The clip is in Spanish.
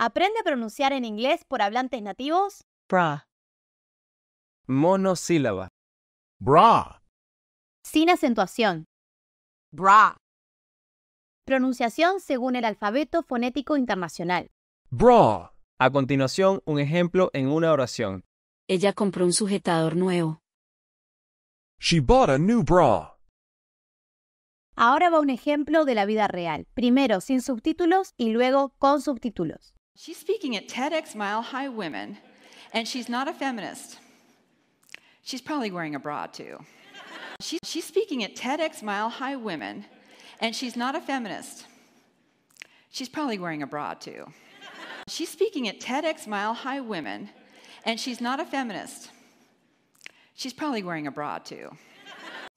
Aprende a pronunciar en inglés por hablantes nativos. Bra. Monosílaba. Bra. Sin acentuación. Bra. Pronunciación según el alfabeto fonético internacional. Bra. A continuación, un ejemplo en una oración. Ella compró un sujetador nuevo. She bought a new bra. Ahora va un ejemplo de la vida real, primero sin subtítulos y luego con subtítulos. She's speaking at TEDx Mile High Women, and she's not a feminist. She's probably wearing a bra too. She, she's speaking at TEDx Mile High Women, and she's not a feminist. She's probably wearing a bra too. She's speaking at TEDx Mile High Women, and she's not a feminist. She's probably wearing a bra too.